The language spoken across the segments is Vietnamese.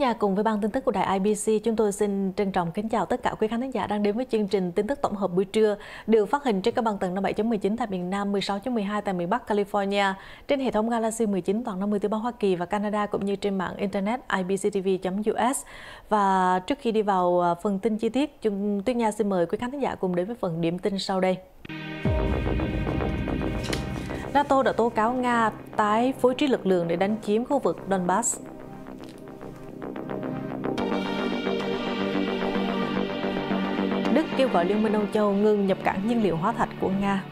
nhà, cùng với ban tin tức của đài IBC, chúng tôi xin trân trọng kính chào tất cả quý khán giả đang đến với chương trình tin tức tổng hợp buổi trưa được phát hình trên các băng tần 57.19 tại miền Nam, 16.12 tại miền Bắc California, trên hệ thống Galaxy 19 toàn 50 tư bang Hoa Kỳ và Canada cũng như trên mạng internet ibctv.us. Và trước khi đi vào à, phần tin chi tiết, chúng Tuyết Nha xin mời quý khán giả cùng đến với phần điểm tin sau đây. NATO đã tố cáo Nga tái phối trí lực lượng để đánh chiếm khu vực Donbass. Đức kêu gọi Liên minh Âu Châu ngừng nhập cảng nhiên liệu hóa thạch của Nga.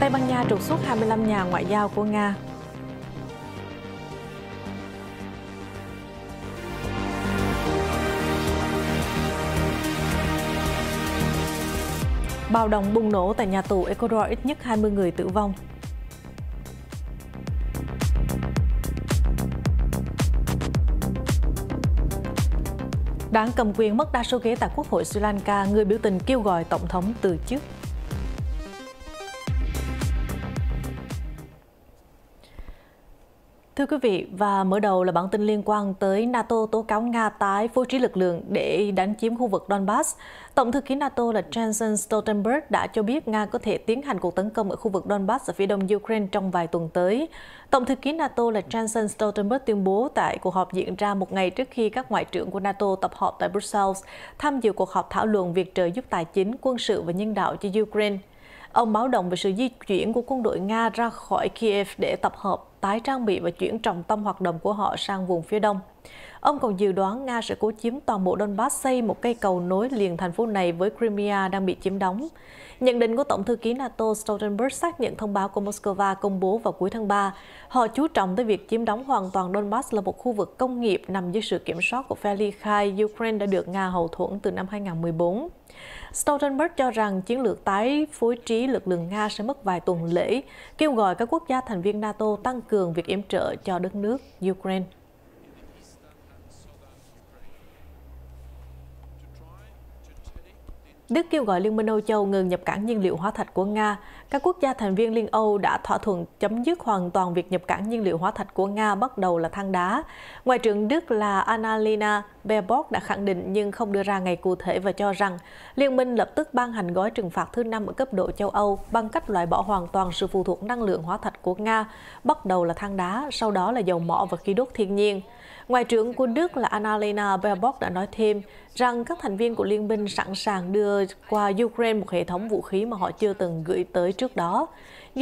Tây Ban Nha trục xuất 25 nhà ngoại giao của Nga. Bạo động bùng nổ tại nhà tù Ecuador ít nhất 20 người tử vong. Đảng cầm quyền mất đa số ghế tại Quốc hội Sri Lanka, người biểu tình kêu gọi tổng thống từ chức. Thưa quý vị, và mở đầu là bản tin liên quan tới NATO tố cáo Nga tái phối trí lực lượng để đánh chiếm khu vực Donbass. Tổng thư ký NATO là Jens Stoltenberg đã cho biết Nga có thể tiến hành cuộc tấn công ở khu vực Donbass ở phía đông Ukraine trong vài tuần tới. Tổng thư ký NATO là Jens Stoltenberg tuyên bố tại cuộc họp diễn ra một ngày trước khi các ngoại trưởng của NATO tập họp tại Brussels tham dự cuộc họp thảo luận việc trợ giúp tài chính, quân sự và nhân đạo cho Ukraine. Ông báo động về sự di chuyển của quân đội Nga ra khỏi Kiev để tập hợp, tái trang bị và chuyển trọng tâm hoạt động của họ sang vùng phía đông. Ông còn dự đoán Nga sẽ cố chiếm toàn bộ Donbass xây một cây cầu nối liền thành phố này với Crimea đang bị chiếm đóng. Nhận định của Tổng thư ký NATO Stoltenberg xác nhận thông báo của Moscow công bố vào cuối tháng 3. Họ chú trọng tới việc chiếm đóng hoàn toàn Donbass là một khu vực công nghiệp nằm dưới sự kiểm soát của phe khai Ukraine đã được Nga hậu thuẫn từ năm 2014. Stoltenberg cho rằng chiến lược tái phối trí lực lượng Nga sẽ mất vài tuần lễ, kêu gọi các quốc gia thành viên NATO tăng cường việc yểm trợ cho đất nước Ukraine. Đức kêu gọi Liên minh Âu Châu ngừng nhập cảng nhiên liệu hóa thạch của Nga. Các quốc gia thành viên Liên Âu đã thỏa thuận chấm dứt hoàn toàn việc nhập cảng nhiên liệu hóa thạch của Nga bắt đầu là than đá. Ngoại trưởng Đức là Annalena Baerbock đã khẳng định nhưng không đưa ra ngày cụ thể và cho rằng Liên minh lập tức ban hành gói trừng phạt thứ năm ở cấp độ châu Âu bằng cách loại bỏ hoàn toàn sự phụ thuộc năng lượng hóa thạch của Nga, bắt đầu là than đá, sau đó là dầu mỏ và khí đốt thiên nhiên. Ngoại trưởng quân Đức là Annalena Baerbock đã nói thêm rằng các thành viên của liên minh sẵn sàng đưa qua Ukraine một hệ thống vũ khí mà họ chưa từng gửi tới trước đó.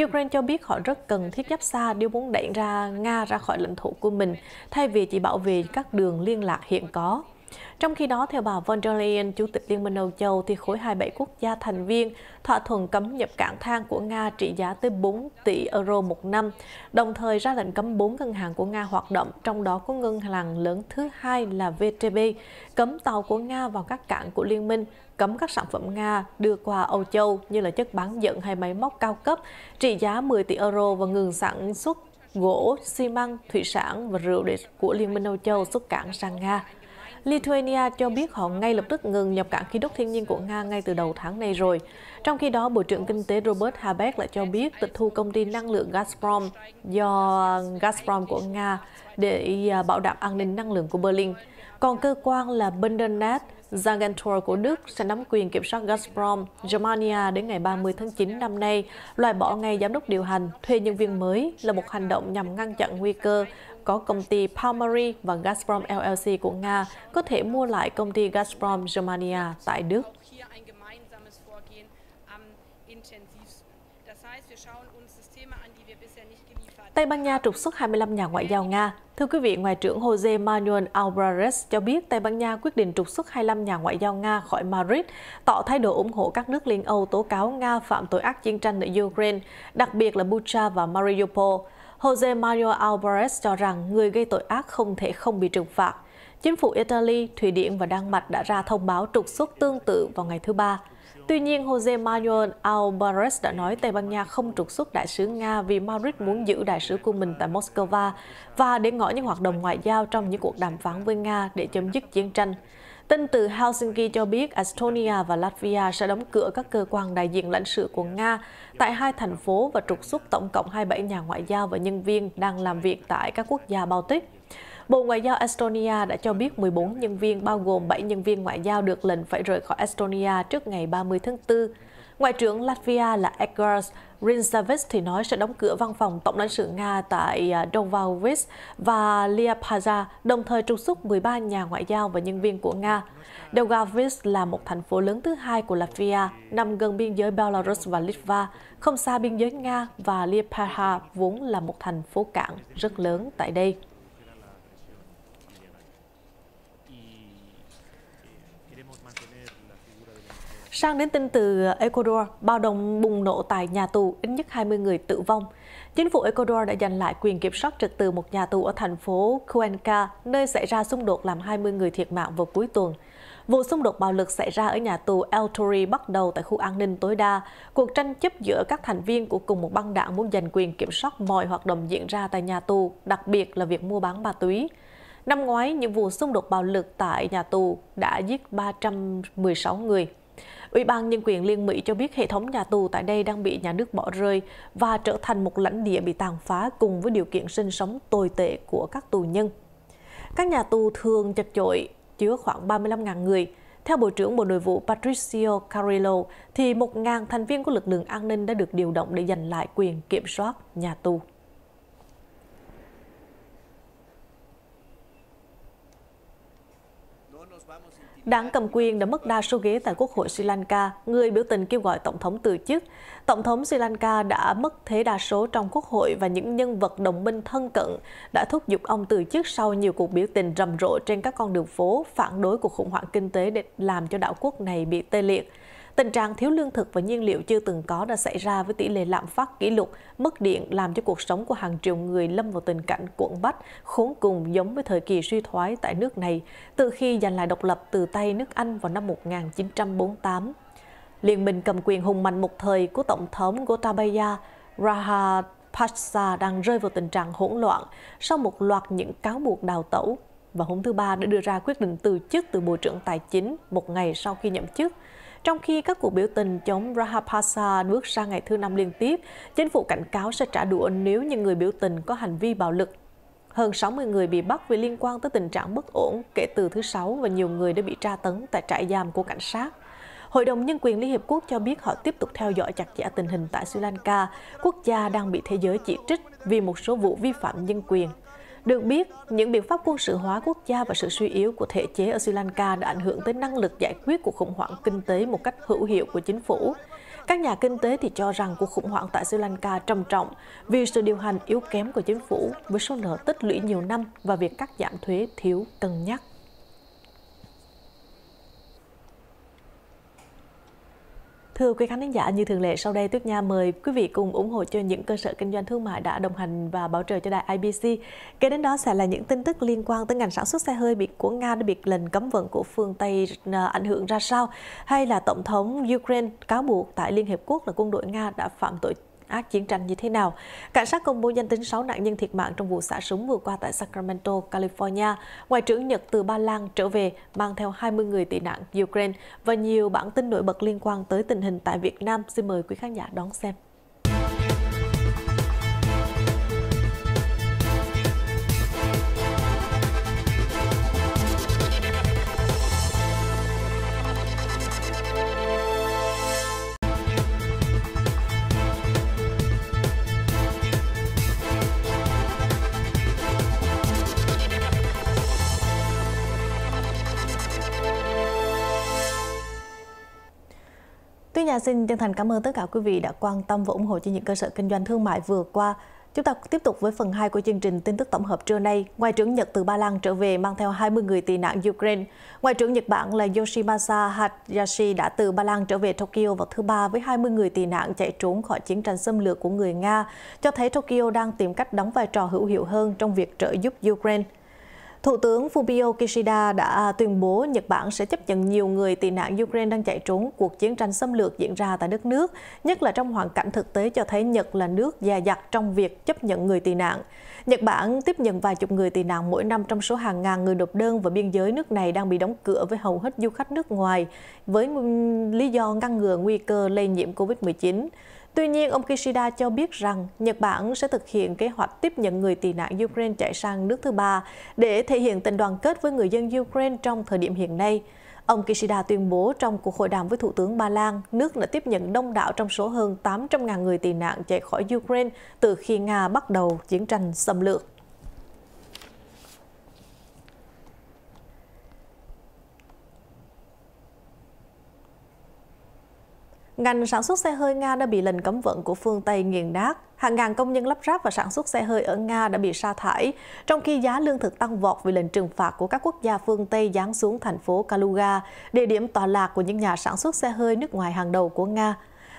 Ukraine cho biết họ rất cần thiết giáp xa nếu muốn đẩy ra Nga ra khỏi lãnh thổ của mình, thay vì chỉ bảo vệ các đường liên lạc hiện có. Trong khi đó, theo bà von der Leyen, Chủ tịch Liên minh Âu Châu, thì khối 27 quốc gia thành viên thỏa thuận cấm nhập cảng than của Nga trị giá tới 4 tỷ euro một năm, đồng thời ra lệnh cấm 4 ngân hàng của Nga hoạt động, trong đó có ngân hàng lớn thứ hai là VTB, cấm tàu của Nga vào các cảng của Liên minh, cấm các sản phẩm Nga đưa qua Âu Châu như là chất bán dẫn hay máy móc cao cấp trị giá 10 tỷ euro và ngừng sản xuất gỗ, xi măng, thủy sản và rượu của Liên minh Âu Châu xuất cảng sang Nga. Lithuania cho biết họ ngay lập tức ngừng nhập cảng khí đốt thiên nhiên của Nga ngay từ đầu tháng này rồi. Trong khi đó, Bộ trưởng Kinh tế Robert Habeck lại cho biết tịch thu công ty năng lượng Gazprom do Gazprom của Nga để à, bảo đảm an ninh năng lượng của Berlin. Còn cơ quan là Bundesnetz Zagentor của Đức sẽ nắm quyền kiểm soát Gazprom Germania đến ngày 30 tháng 9 năm nay, loại bỏ ngay giám đốc điều hành, thuê nhân viên mới là một hành động nhằm ngăn chặn nguy cơ có công ty Palmery và Gazprom LLC của Nga có thể mua lại công ty Gazprom Germania tại Đức. Tây Ban Nha trục xuất 25 nhà ngoại giao Nga. Thưa quý vị, Ngoại trưởng Jose Manuel Alvarez cho biết Tây Ban Nha quyết định trục xuất 25 nhà ngoại giao Nga khỏi Madrid, tỏ thái độ ủng hộ các nước Liên Âu tố cáo Nga phạm tội ác chiến tranh ở Ukraine, đặc biệt là Bucha và Mariupol. Jose Mario Alvarez cho rằng người gây tội ác không thể không bị trừng phạt. Chính phủ Italy, Thụy Điển và Đan Mạch đã ra thông báo trục xuất tương tự vào ngày thứ Ba. Tuy nhiên, Jose Manuel Alvarez đã nói Tây Ban Nha không trục xuất đại sứ Nga vì Madrid muốn giữ đại sứ của mình tại Moscow và để ngỏ những hoạt động ngoại giao trong những cuộc đàm phán với Nga để chấm dứt chiến tranh. Tin từ Helsinki cho biết Estonia và Latvia sẽ đóng cửa các cơ quan đại diện lãnh sự của Nga tại hai thành phố và trục xuất tổng cộng 27 nhà ngoại giao và nhân viên đang làm việc tại các quốc gia Baltic. Bộ Ngoại giao Estonia đã cho biết 14 nhân viên bao gồm 7 nhân viên ngoại giao được lệnh phải rời khỏi Estonia trước ngày 30 tháng 4. Ngoại trưởng Latvia là Edgars Rinsavis thì nói sẽ đóng cửa văn phòng tổng lãnh sự Nga tại Dovavis à, và Liepaja đồng thời trục xuất 13 nhà ngoại giao và nhân viên của Nga. Dovavis là một thành phố lớn thứ hai của Latvia, nằm gần biên giới Belarus và Litva, không xa biên giới Nga và Liepaja vốn là một thành phố cảng rất lớn tại đây. Sang đến tin từ Ecuador, bạo động bùng nổ tại nhà tù, ít nhất 20 người tử vong. Chính phủ Ecuador đã giành lại quyền kiểm soát trực từ một nhà tù ở thành phố Cuenca, nơi xảy ra xung đột làm 20 người thiệt mạng vào cuối tuần. Vụ xung đột bạo lực xảy ra ở nhà tù El Tori bắt đầu tại khu an ninh tối đa, cuộc tranh chấp giữa các thành viên của cùng một băng đảng muốn giành quyền kiểm soát mọi hoạt động diễn ra tại nhà tù, đặc biệt là việc mua bán ma túy. Năm ngoái, những vụ xung đột bạo lực tại nhà tù đã giết 316 người. Ủy ban Nhân quyền Liên Mỹ cho biết hệ thống nhà tù tại đây đang bị nhà nước bỏ rơi và trở thành một lãnh địa bị tàn phá cùng với điều kiện sinh sống tồi tệ của các tù nhân. Các nhà tù thường chật chội, chứa khoảng 35.000 người. Theo Bộ trưởng Bộ Nội vụ Patricio Carrillo, thì 1.000 thành viên của lực lượng an ninh đã được điều động để giành lại quyền kiểm soát nhà tù. Đảng cầm quyền đã mất đa số ghế tại Quốc hội Sri Lanka, người biểu tình kêu gọi Tổng thống từ chức. Tổng thống Sri Lanka đã mất thế đa số trong Quốc hội và những nhân vật đồng minh thân cận đã thúc giục ông từ chức sau nhiều cuộc biểu tình rầm rộ trên các con đường phố phản đối cuộc khủng hoảng kinh tế để làm cho đảo quốc này bị tê liệt. Tình trạng thiếu lương thực và nhiên liệu chưa từng có đã xảy ra với tỷ lệ lạm phát kỷ lục, mất điện làm cho cuộc sống của hàng triệu người lâm vào tình cảnh cuộn bách, khốn cùng giống với thời kỳ suy thoái tại nước này từ khi giành lại độc lập từ tay nước Anh vào năm 1948. Liên minh cầm quyền hùng mạnh một thời của Tổng thống Gotabaya Rajapaksa đang rơi vào tình trạng hỗn loạn sau một loạt những cáo buộc đào tẩu và hôm thứ Ba đã đưa ra quyết định từ chức từ Bộ trưởng Tài chính một ngày sau khi nhậm chức. Trong khi các cuộc biểu tình chống Rajapaksa bước sang ngày thứ năm liên tiếp, chính phủ cảnh cáo sẽ trả đũa nếu những người biểu tình có hành vi bạo lực. Hơn 60 người bị bắt vì liên quan tới tình trạng bất ổn kể từ thứ Sáu và nhiều người đã bị tra tấn tại trại giam của cảnh sát. Hội đồng Nhân quyền Liên Hiệp Quốc cho biết họ tiếp tục theo dõi chặt chẽ tình hình tại Sri Lanka, quốc gia đang bị thế giới chỉ trích vì một số vụ vi phạm nhân quyền được biết, những biện pháp quân sự hóa quốc gia và sự suy yếu của thể chế ở Sri Lanka đã ảnh hưởng tới năng lực giải quyết cuộc khủng hoảng kinh tế một cách hữu hiệu của chính phủ. Các nhà kinh tế thì cho rằng cuộc khủng hoảng tại Sri Lanka trầm trọng vì sự điều hành yếu kém của chính phủ với số nợ tích lũy nhiều năm và việc cắt giảm thuế thiếu cân nhắc. Thưa quý khán giả, như thường lệ sau đây Tuyết Nha mời quý vị cùng ủng hộ cho những cơ sở kinh doanh thương mại đã đồng hành và bảo trợ cho đài IBC. Kế đến đó sẽ là những tin tức liên quan tới ngành sản xuất xe hơi bị của Nga đã bị lệnh cấm vận của phương Tây ờ, ảnh hưởng ra sao, hay là Tổng thống Ukraine cáo buộc tại Liên Hiệp Quốc là quân đội Nga đã phạm tội ác chiến tranh như thế nào. Cảnh sát công bố danh tính 6 nạn nhân thiệt mạng trong vụ xả súng vừa qua tại Sacramento, California. Ngoại trưởng Nhật từ Ba Lan trở về mang theo 20 người tị nạn Ukraine và nhiều bản tin nổi bật liên quan tới tình hình tại Việt Nam. Xin mời quý khán giả đón xem. Thúy Nga xin chân thành cảm ơn tất cả quý vị đã quan tâm và ủng hộ cho những cơ sở kinh doanh thương mại vừa qua. Chúng ta tiếp tục với phần 2 của chương trình tin tức tổng hợp trưa nay. Ngoại trưởng Nhật từ Ba Lan trở về mang theo 20 người tị nạn Ukraine. Ngoại trưởng Nhật Bản là Yoshimasa Hayashi đã từ Ba Lan trở về Tokyo vào thứ Ba với 20 người tị nạn chạy trốn khỏi chiến tranh xâm lược của người Nga, cho thấy Tokyo đang tìm cách đóng vai trò hữu hiệu hơn trong việc trợ giúp Ukraine. Thủ tướng Fumio Kishida đã tuyên bố Nhật Bản sẽ chấp nhận nhiều người tị nạn Ukraine đang chạy trốn cuộc chiến tranh xâm lược diễn ra tại đất nước, nhất là trong hoàn cảnh thực tế cho thấy Nhật là nước già dặt trong việc chấp nhận người tị nạn. Nhật Bản tiếp nhận vài chục người tị nạn mỗi năm trong số hàng ngàn người nộp đơn và biên giới nước này đang bị đóng cửa với hầu hết du khách nước ngoài với lý do ngăn ngừa nguy cơ lây nhiễm COVID-19. Tuy nhiên, ông Kishida cho biết rằng Nhật Bản sẽ thực hiện kế hoạch tiếp nhận người tị nạn Ukraine chạy sang nước thứ ba để thể hiện tình đoàn kết với người dân Ukraine trong thời điểm hiện nay. Ông Kishida tuyên bố trong cuộc hội đàm với Thủ tướng Ba Lan, nước đã tiếp nhận đông đảo trong số hơn 800.000 người tị nạn chạy khỏi Ukraine từ khi Nga bắt đầu chiến tranh xâm lược. Ngành sản xuất xe hơi Nga đã bị lệnh cấm vận của phương Tây nghiền nát. Hàng ngàn công nhân lắp ráp và sản xuất xe hơi ở Nga đã bị sa thải, trong khi giá lương thực tăng vọt vì lệnh trừng phạt của các quốc gia phương Tây giáng xuống thành phố Kaluga, địa điểm tọa lạc của những nhà sản xuất xe hơi nước ngoài hàng đầu của Nga.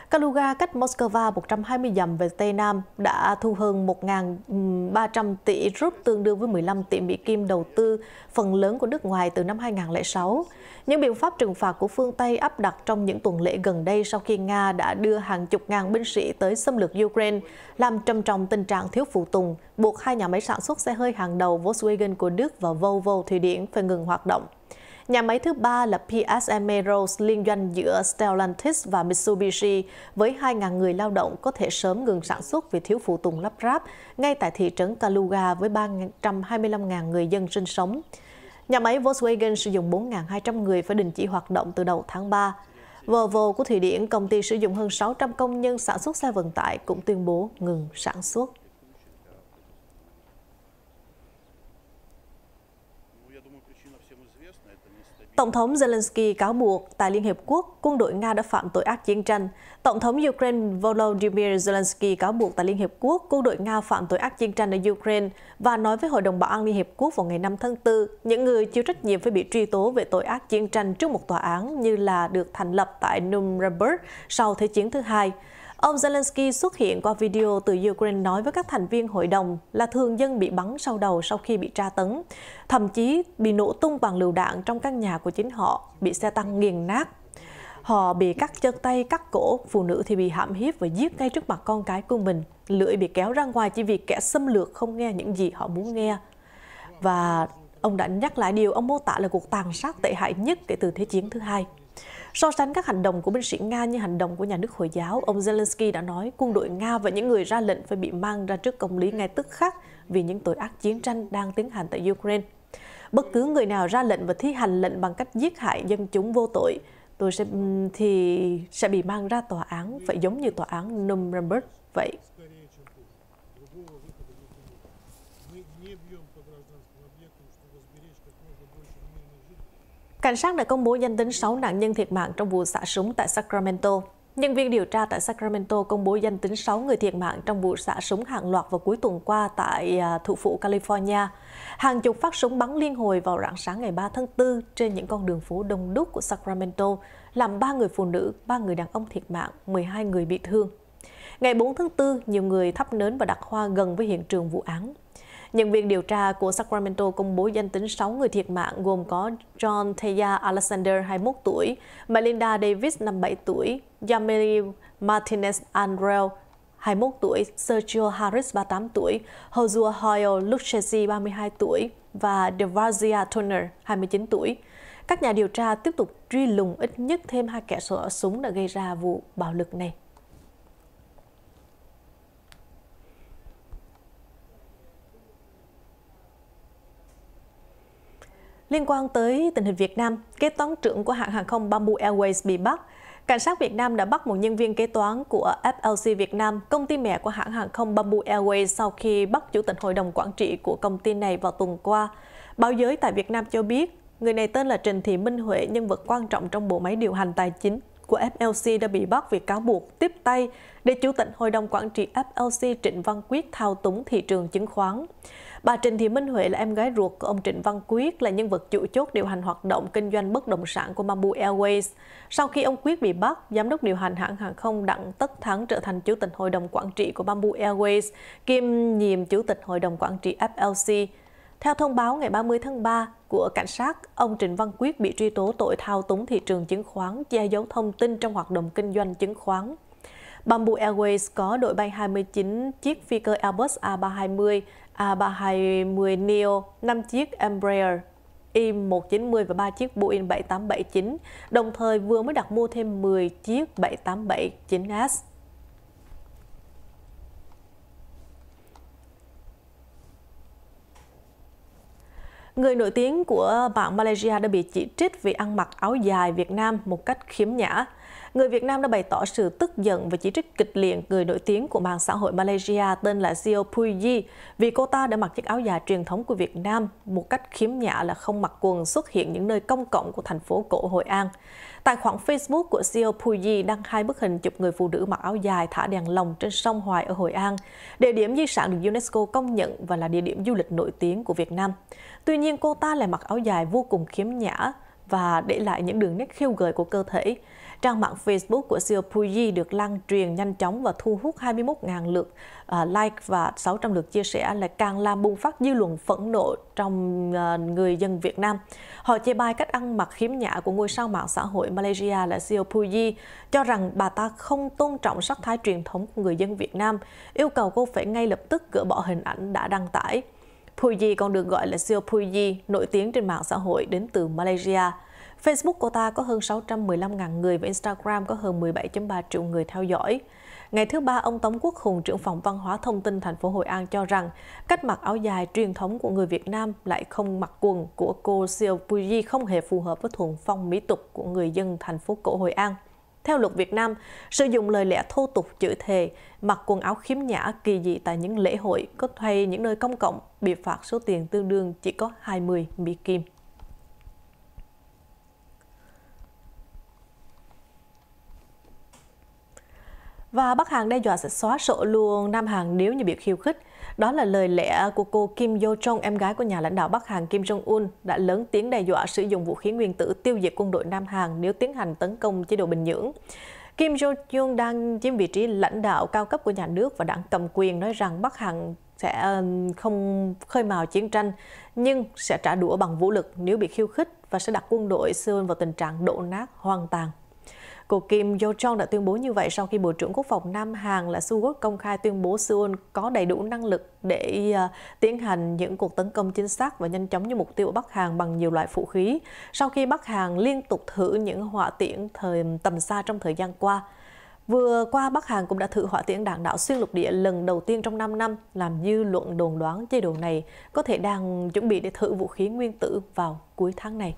Kaluga cách Moscow 120 dặm về Tây Nam đã thu hơn 1.300 tỷ rúp tương đương với 15 tỷ Mỹ Kim đầu tư phần lớn của nước ngoài từ năm 2006. Những biện pháp trừng phạt của phương Tây áp đặt trong những tuần lễ gần đây sau khi Nga đã đưa hàng chục ngàn binh sĩ tới xâm lược Ukraine làm trầm trọng tình trạng thiếu phụ tùng, buộc hai nhà máy sản xuất xe hơi hàng đầu Volkswagen của Đức và Volvo Thụy Điển phải ngừng hoạt động. Nhà máy thứ ba là PSM Metals liên doanh giữa Stellantis và Mitsubishi với 2.000 người lao động có thể sớm ngừng sản xuất vì thiếu phụ tùng lắp ráp ngay tại thị trấn Kaluga với 325.000 người dân sinh sống. Nhà máy Volkswagen sử dụng 4.200 người phải đình chỉ hoạt động từ đầu tháng 3. Volvo của Thụy Điển, công ty sử dụng hơn 600 công nhân sản xuất xe vận tải cũng tuyên bố ngừng sản xuất. Tổng thống Zelensky cáo buộc tại Liên Hiệp Quốc, quân đội Nga đã phạm tội ác chiến tranh. Tổng thống Ukraine Volodymyr Zelensky cáo buộc tại Liên Hiệp Quốc, quân đội Nga phạm tội ác chiến tranh ở Ukraine và nói với Hội đồng Bảo an Liên Hiệp Quốc vào ngày 5 tháng 4, những người chịu trách nhiệm phải bị truy tố về tội ác chiến tranh trước một tòa án như là được thành lập tại Nuremberg sau Thế chiến thứ hai. Ông Zelensky xuất hiện qua video từ Ukraine nói với các thành viên hội đồng là thường dân bị bắn sau đầu sau khi bị tra tấn, thậm chí bị nổ tung bằng lựu đạn trong căn nhà của chính họ, bị xe tăng nghiền nát. Họ bị cắt chân tay, cắt cổ, phụ nữ thì bị hãm hiếp và giết ngay trước mặt con cái của mình. Lưỡi bị kéo ra ngoài chỉ vì kẻ xâm lược không nghe những gì họ muốn nghe. Và ông đã nhắc lại điều ông mô tả là cuộc tàn sát tệ hại nhất kể từ Thế chiến thứ hai. So sánh các hành động của binh sĩ Nga như hành động của nhà nước Hồi giáo, ông Zelensky đã nói quân đội Nga và những người ra lệnh phải bị mang ra trước công lý ngay tức khắc vì những tội ác chiến tranh đang tiến hành tại Ukraine. Bất cứ người nào ra lệnh và thi hành lệnh bằng cách giết hại dân chúng vô tội, tôi sẽ thì sẽ bị mang ra tòa án phải giống như tòa án Nuremberg vậy. Cảnh sát đã công bố danh tính 6 nạn nhân thiệt mạng trong vụ xả súng tại Sacramento. Nhân viên điều tra tại Sacramento công bố danh tính 6 người thiệt mạng trong vụ xả súng hàng loạt vào cuối tuần qua tại à, thủ phủ California. Hàng chục phát súng bắn liên hồi vào rạng sáng ngày 3 tháng 4 trên những con đường phố đông đúc của Sacramento, làm 3 người phụ nữ, 3 người đàn ông thiệt mạng, 12 người bị thương. Ngày 4 tháng 4, nhiều người thắp nến và đặt hoa gần với hiện trường vụ án. Nhân viên điều tra của Sacramento công bố danh tính 6 người thiệt mạng gồm có John Teya Alexander, 21 tuổi, Melinda Davis, 57 tuổi, Yameli Martinez Andrel, 21 tuổi, Sergio Harris, 38 tuổi, Josua Hoyle Lucchesi, 32 tuổi và Devarzia Turner, 29 tuổi. Các nhà điều tra tiếp tục truy lùng ít nhất thêm hai kẻ sổ súng đã gây ra vụ bạo lực này. Liên quan tới tình hình Việt Nam, kế toán trưởng của hãng hàng không Bamboo Airways bị bắt. Cảnh sát Việt Nam đã bắt một nhân viên kế toán của FLC Việt Nam, công ty mẹ của hãng hàng không Bamboo Airways sau khi bắt chủ tịch hội đồng quản trị của công ty này vào tuần qua. Báo giới tại Việt Nam cho biết, người này tên là Trình Thị Minh Huệ, nhân vật quan trọng trong bộ máy điều hành tài chính của FLC đã bị bắt vì cáo buộc tiếp tay để chủ tịch hội đồng quản trị FLC Trịnh Văn Quyết thao túng thị trường chứng khoán. Bà Trịnh Thị Minh Huệ là em gái ruột của ông Trịnh Văn Quyết, là nhân vật chủ chốt điều hành hoạt động kinh doanh bất động sản của Bamboo Airways. Sau khi ông Quyết bị bắt, giám đốc điều hành hãng hàng không Đặng Tất Thắng trở thành chủ tịch hội đồng quản trị của Bamboo Airways, kiêm nhiệm chủ tịch hội đồng quản trị FLC. Theo thông báo ngày 30 tháng 3 của cảnh sát, ông Trịnh Văn Quyết bị truy tố tội thao túng thị trường chứng khoán, che giấu thông tin trong hoạt động kinh doanh chứng khoán. Bamboo Airways có đội bay 29 chiếc phi cơ Airbus A320, A320 neo 5 chiếc Embraer I-190 và 3 chiếc Boeing 787-9, đồng thời vừa mới đặt mua thêm 10 chiếc 787-9S. Người nổi tiếng của bạn Malaysia đã bị chỉ trích vì ăn mặc áo dài Việt Nam một cách khiếm nhã. Người Việt Nam đã bày tỏ sự tức giận và chỉ trích kịch liệt người nổi tiếng của mạng xã hội Malaysia tên là Zio Puyi vì cô ta đã mặc chiếc áo dài truyền thống của Việt Nam một cách khiếm nhã là không mặc quần xuất hiện những nơi công cộng của thành phố cổ Hội An. Tài khoản Facebook của CEO Puyi đăng hai bức hình chụp người phụ nữ mặc áo dài thả đèn lồng trên sông Hoài ở Hội An, địa điểm di sản được UNESCO công nhận và là địa điểm du lịch nổi tiếng của Việt Nam. Tuy nhiên, cô ta lại mặc áo dài vô cùng khiếm nhã và để lại những đường nét khiêu gợi của cơ thể. Trang mạng Facebook của CEO Puyi được lan truyền nhanh chóng và thu hút 21.000 lượt à, like và 600 lượt chia sẻ là càng làm bùng phát dư luận phẫn nộ trong à, người dân Việt Nam. Họ chê bai cách ăn mặc khiếm nhã của ngôi sao mạng xã hội Malaysia là CEO Puyi, cho rằng bà ta không tôn trọng sắc thái truyền thống của người dân Việt Nam, yêu cầu cô phải ngay lập tức gỡ bỏ hình ảnh đã đăng tải. Puyi còn được gọi là Seo Puyi, nổi tiếng trên mạng xã hội đến từ Malaysia. Facebook của ta có hơn 615.000 người và Instagram có hơn 17.3 triệu người theo dõi. Ngày thứ ba, ông Tống Quốc Hùng, trưởng phòng văn hóa thông tin thành phố Hội An cho rằng cách mặc áo dài truyền thống của người Việt Nam lại không mặc quần của cô Siêu Puyi không hề phù hợp với thuần phong mỹ tục của người dân thành phố cổ Hội An. Theo luật Việt Nam, sử dụng lời lẽ thô tục chữ thề, mặc quần áo khiếm nhã kỳ dị tại những lễ hội có hay những nơi công cộng bị phạt số tiền tương đương chỉ có 20 Mỹ Kim. và Bắc Hàn đe dọa sẽ xóa sổ luôn Nam Hàn nếu như bị khiêu khích. Đó là lời lẽ của cô Kim Yo Jong, em gái của nhà lãnh đạo Bắc Hàn Kim Jong-un, đã lớn tiếng đe dọa sử dụng vũ khí nguyên tử tiêu diệt quân đội Nam Hàn nếu tiến hành tấn công chế độ Bình Nhưỡng. Kim Yo Jong đang chiếm vị trí lãnh đạo cao cấp của nhà nước và đảng cầm quyền nói rằng Bắc Hàn sẽ không khơi mào chiến tranh nhưng sẽ trả đũa bằng vũ lực nếu bị khiêu khích và sẽ đặt quân đội Seoul vào tình trạng đổ nát hoang tàn. Cô Kim Yo Jong đã tuyên bố như vậy sau khi Bộ trưởng Quốc phòng Nam Hàn là Su Quốc công khai tuyên bố Seoul có đầy đủ năng lực để uh, tiến hành những cuộc tấn công chính xác và nhanh chóng như mục tiêu ở Bắc Hàn bằng nhiều loại vũ khí, sau khi Bắc Hàn liên tục thử những hỏa tiễn thời tầm xa trong thời gian qua. Vừa qua, Bắc Hàn cũng đã thử hỏa tiễn đạn đạo xuyên lục địa lần đầu tiên trong 5 năm, làm dư luận đồn đoán chế độ này có thể đang chuẩn bị để thử vũ khí nguyên tử vào cuối tháng này.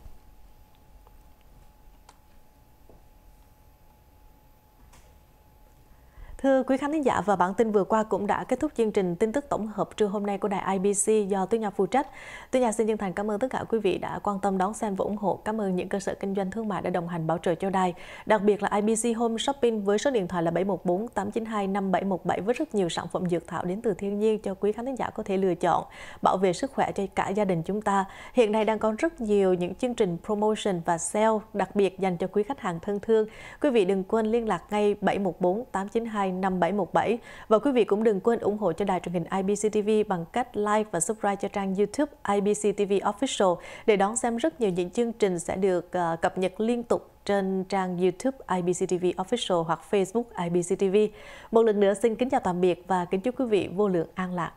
Thưa quý khán thính giả và bản tin vừa qua cũng đã kết thúc chương trình tin tức tổng hợp trưa hôm nay của đài IBC do Tuyết nhà phụ trách. Tuyết nhà xin chân thành cảm ơn tất cả quý vị đã quan tâm đón xem và ủng hộ. Cảm ơn những cơ sở kinh doanh thương mại đã đồng hành bảo trợ cho đài, đặc biệt là IBC Home Shopping với số điện thoại là 714 892 5717 với rất nhiều sản phẩm dược thảo đến từ thiên nhiên cho quý khán thính giả có thể lựa chọn, bảo vệ sức khỏe cho cả gia đình chúng ta. Hiện nay đang có rất nhiều những chương trình promotion và sale đặc biệt dành cho quý khách hàng thân thương. Quý vị đừng quên liên lạc ngay 714 892 hotline 57177 và quý vị cũng đừng quên ủng hộ cho đài truyền hình IBC TV bằng cách like và subscribe cho trang YouTube IBC TV Official để đón xem rất nhiều những chương trình sẽ được ờ, cập nhật liên tục trên trang YouTube IBC TV Official hoặc Facebook IBC TV. Một lần nữa xin kính chào tạm biệt và kính chúc quý vị vô lượng an lạc.